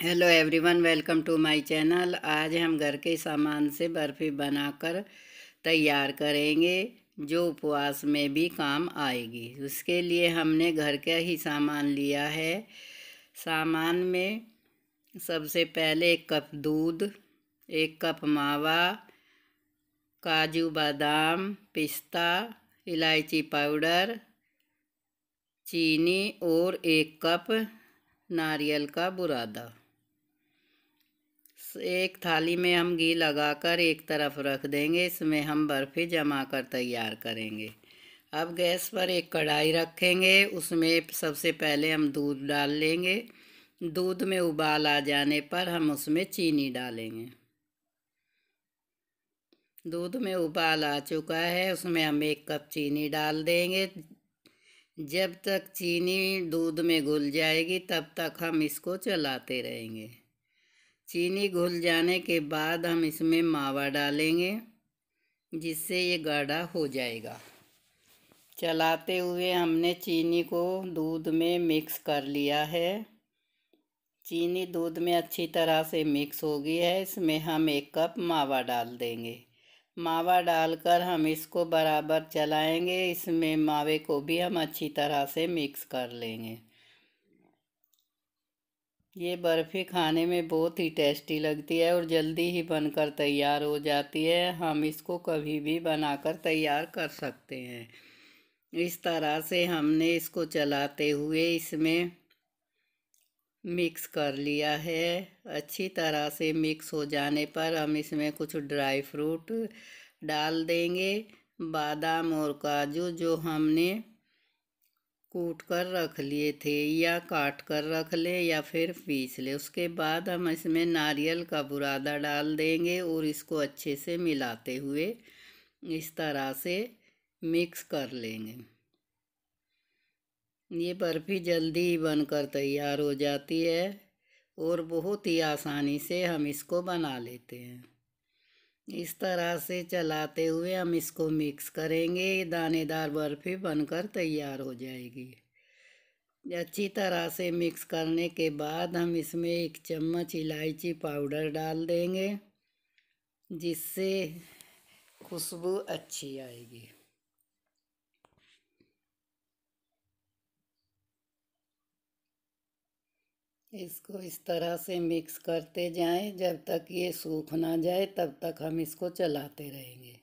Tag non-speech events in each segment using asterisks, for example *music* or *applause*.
hello everyone welcome to my channel आज हम घर के सामान से बर्फ़ी बनाकर तैयार करेंगे जो उपवास में भी काम आएगी उसके लिए हमने घर का ही सामान लिया है सामान में सबसे पहले एक कप दूध एक कप मावा काजू बादाम पिस्ता इलायची पाउडर चीनी और एक कप नारियल का बुरादा एक थाली में हम घी लगाकर एक तरफ रख देंगे इसमें हम बर्फ़ी जमा कर तैयार करेंगे अब गैस पर एक कढ़ाई रखेंगे उसमें सबसे पहले हम दूध डाल लेंगे दूध में उबाल आ जाने पर हम उसमें चीनी डालेंगे दूध में उबाल आ चुका है उसमें हम एक कप चीनी डाल देंगे जब तक चीनी दूध में घुल जाएगी तब तक हम इसको चलाते रहेंगे चीनी घुल जाने के बाद हम इसमें मावा डालेंगे जिससे ये गाढ़ा हो जाएगा चलाते हुए हमने चीनी को दूध में मिक्स कर लिया है चीनी दूध में अच्छी तरह से मिक्स हो गई है इसमें हम एक कप मावा डाल देंगे मावा डालकर हम इसको बराबर चलाएंगे इसमें मावे को भी हम अच्छी तरह से मिक्स कर लेंगे ये बर्फ़ी खाने में बहुत ही टेस्टी लगती है और जल्दी ही बनकर तैयार हो जाती है हम इसको कभी भी बनाकर तैयार कर सकते हैं इस तरह से हमने इसको चलाते हुए इसमें मिक्स कर लिया है अच्छी तरह से मिक्स हो जाने पर हम इसमें कुछ ड्राई फ्रूट डाल देंगे बादाम और काजू जो हमने कूट कर रख लिए थे या काट कर रख ले या फिर पीस ले उसके बाद हम इसमें नारियल का बुरादा डाल देंगे और इसको अच्छे से मिलाते हुए इस तरह से मिक्स कर लेंगे ये बर्फ़ी जल्दी ही बनकर तैयार हो जाती है और बहुत ही आसानी से हम इसको बना लेते हैं इस तरह से चलाते हुए हम इसको मिक्स करेंगे दानेदार बर्फ़ी बनकर तैयार हो जाएगी अच्छी तरह से मिक्स करने के बाद हम इसमें एक चम्मच इलायची पाउडर डाल देंगे जिससे खुशबू अच्छी आएगी इसको इस तरह से मिक्स करते जाएं जब तक ये सूख ना जाए तब तक हम इसको चलाते रहेंगे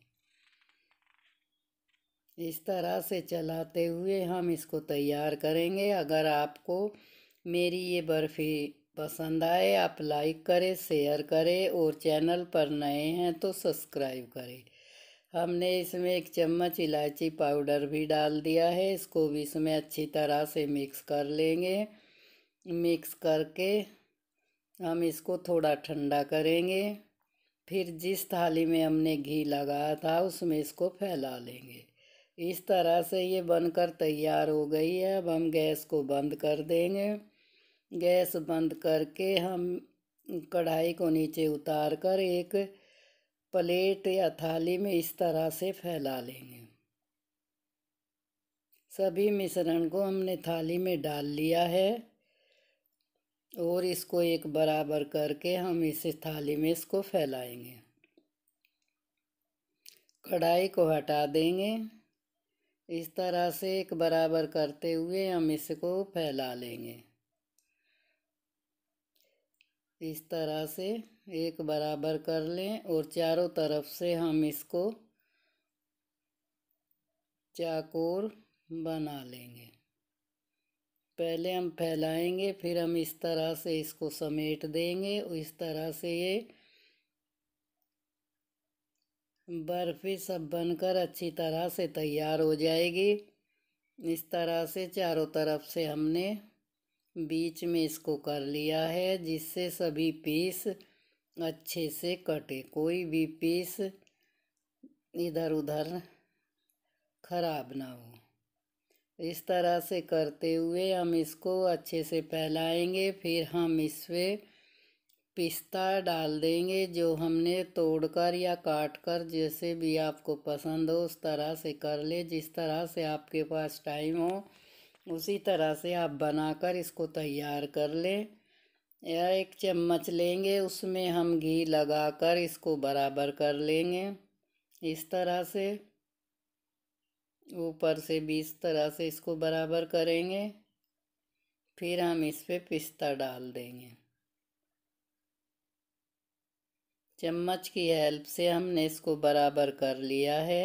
इस तरह से चलाते हुए हम इसको तैयार करेंगे अगर आपको मेरी ये बर्फ़ी पसंद आए आप लाइक करें शेयर करें और चैनल पर नए हैं तो सब्सक्राइब करें हमने इसमें एक चम्मच इलायची पाउडर भी डाल दिया है इसको भी इसमें अच्छी तरह से मिक्स कर लेंगे मिक्स करके हम इसको थोड़ा ठंडा करेंगे फिर जिस थाली में हमने घी लगाया था उसमें इसको फैला लेंगे इस तरह से ये बनकर तैयार हो गई है अब हम गैस को बंद कर देंगे गैस बंद करके हम कढ़ाई को नीचे उतार कर एक प्लेट या थाली में इस तरह से फैला लेंगे सभी मिश्रण को हमने थाली में डाल लिया है और इसको एक बराबर करके हम इस थाली में इसको फैलाएंगे कढ़ाई को हटा देंगे इस तरह से एक बराबर करते हुए हम इसको फैला लेंगे इस तरह से एक बराबर कर लें और चारों तरफ से हम इसको चाकोर बना लेंगे पहले हम फैलाएंगे फिर हम इस तरह से इसको समेट देंगे और इस तरह से ये बर्फ़ी सब बनकर अच्छी तरह से तैयार हो जाएगी इस तरह से चारों तरफ से हमने बीच में इसको कर लिया है जिससे सभी पीस अच्छे से कटे कोई भी पीस इधर उधर खराब ना हो इस तरह से करते हुए हम इसको अच्छे से फैलाएंगे फिर हम इसमें पिस्ता डाल देंगे जो हमने तोड़कर या काटकर जैसे भी आपको पसंद हो उस तरह से कर ले जिस तरह से आपके पास टाइम हो उसी तरह से आप बनाकर इसको तैयार कर लें या एक चम्मच लेंगे उसमें हम घी लगाकर इसको बराबर कर लेंगे इस तरह से ऊपर से भी इस तरह से इसको बराबर करेंगे फिर हम इस पर पिस्ता डाल देंगे चम्मच की हेल्प से हमने इसको बराबर कर लिया है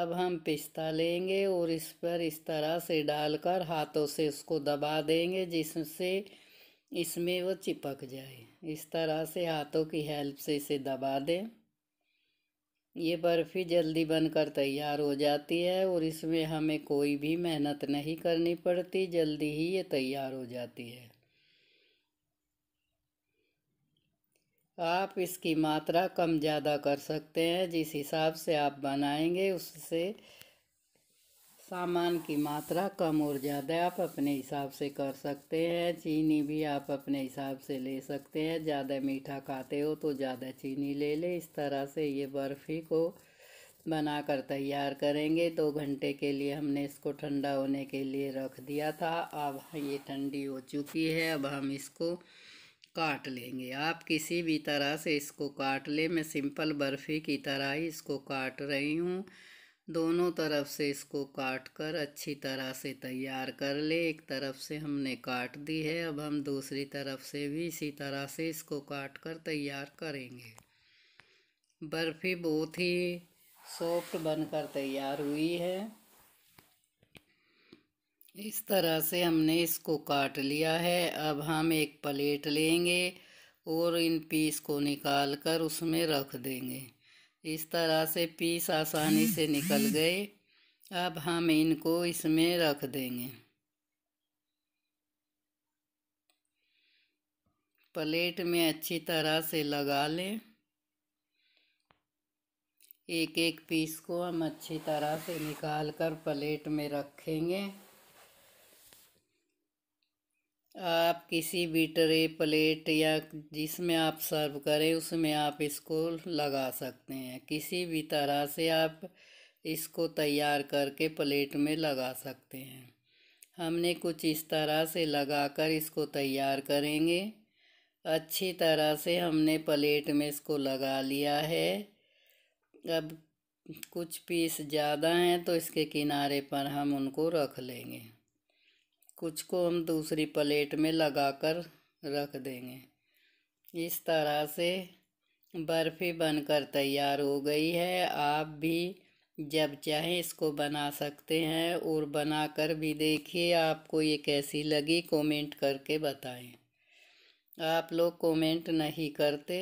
अब हम पिस्ता लेंगे और इस पर इस तरह से डालकर हाथों से उसको दबा देंगे जिससे इसमें वो चिपक जाए इस तरह से हाथों की हेल्प से इसे दबा दें ये बर्फ़ी जल्दी बनकर तैयार हो जाती है और इसमें हमें कोई भी मेहनत नहीं करनी पड़ती जल्दी ही ये तैयार हो जाती है आप इसकी मात्रा कम ज़्यादा कर सकते हैं जिस हिसाब से आप बनाएंगे उससे सामान की मात्रा कम और ज़्यादा आप अपने हिसाब से कर सकते हैं चीनी भी आप अपने हिसाब से ले सकते हैं ज़्यादा मीठा खाते हो तो ज़्यादा चीनी ले ले इस तरह से ये बर्फ़ी को बनाकर तैयार करेंगे दो घंटे के लिए हमने इसको ठंडा होने के लिए रख दिया था अब ये ठंडी हो चुकी है अब हम इसको काट लेंगे आप किसी भी तरह से इसको काट लें मैं सिंपल बर्फ़ी की तरह ही इसको काट रही हूँ दोनों तरफ से इसको काट कर अच्छी तरह से तैयार कर ले एक तरफ से हमने काट दी है अब हम दूसरी तरफ से भी इसी तरह से इसको काट कर तैयार करेंगे बर्फ़ी बहुत ही सॉफ्ट बनकर तैयार हुई है इस तरह से हमने इसको काट लिया है अब हम एक प्लेट लेंगे और इन पीस को निकाल कर उसमें रख देंगे इस तरह से पीस आसानी से निकल *laughs* गए अब हम इनको इसमें रख देंगे प्लेट में अच्छी तरह से लगा लें एक एक पीस को हम अच्छी तरह से निकाल कर प्लेट में रखेंगे आप किसी भी ट्रे प्लेट या जिसमें आप सर्व करें उसमें आप इसको लगा सकते हैं किसी भी तरह से आप इसको तैयार करके प्लेट में लगा सकते हैं हमने कुछ इस तरह से लगाकर इसको तैयार करेंगे अच्छी तरह से हमने प्लेट में इसको लगा लिया है अब कुछ पीस ज़्यादा हैं तो इसके किनारे पर हम उनको रख लेंगे कुछ को हम दूसरी प्लेट में लगाकर रख देंगे इस तरह से बर्फ़ी बनकर तैयार हो गई है आप भी जब चाहे इसको बना सकते हैं और बनाकर भी देखिए आपको ये कैसी लगी कमेंट करके बताएं आप लोग कमेंट नहीं करते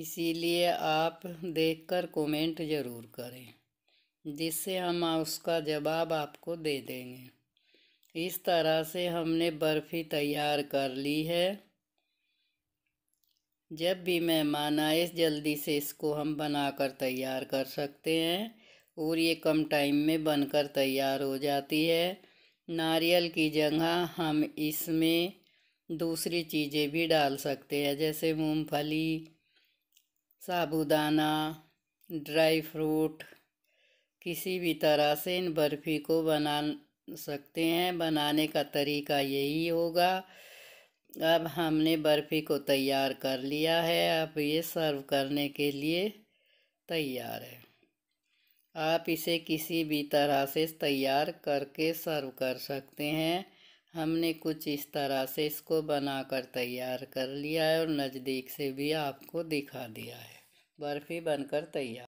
इसीलिए आप देखकर कमेंट ज़रूर करें जिससे हम उसका जवाब आपको दे देंगे इस तरह से हमने बर्फ़ी तैयार कर ली है जब भी मेहमान आए जल्दी से इसको हम बनाकर तैयार कर सकते हैं और ये कम टाइम में बनकर तैयार हो जाती है नारियल की जगह हम इसमें दूसरी चीज़ें भी डाल सकते हैं जैसे मूंगफली साबुदाना ड्राई फ्रूट किसी भी तरह से इन बर्फ़ी को बना सकते हैं बनाने का तरीका यही होगा अब हमने बर्फ़ी को तैयार कर लिया है अब ये सर्व करने के लिए तैयार है आप इसे किसी भी तरह से तैयार करके सर्व कर सकते हैं हमने कुछ इस तरह से इसको बनाकर तैयार कर लिया है और नज़दीक से भी आपको दिखा दिया है बर्फ़ी बनकर तैयार